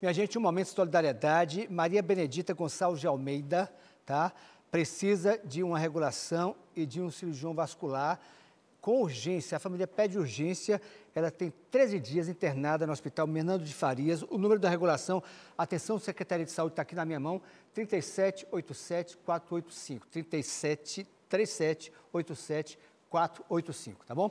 Minha gente, um momento de solidariedade. Maria Benedita Gonçalves de Almeida, tá? Precisa de uma regulação e de um cirurgião vascular com urgência. A família pede urgência. Ela tem 13 dias internada no Hospital Menando de Farias. O número da regulação, atenção, Secretaria de Saúde, está aqui na minha mão, 3787-485. 3737 87485 tá bom?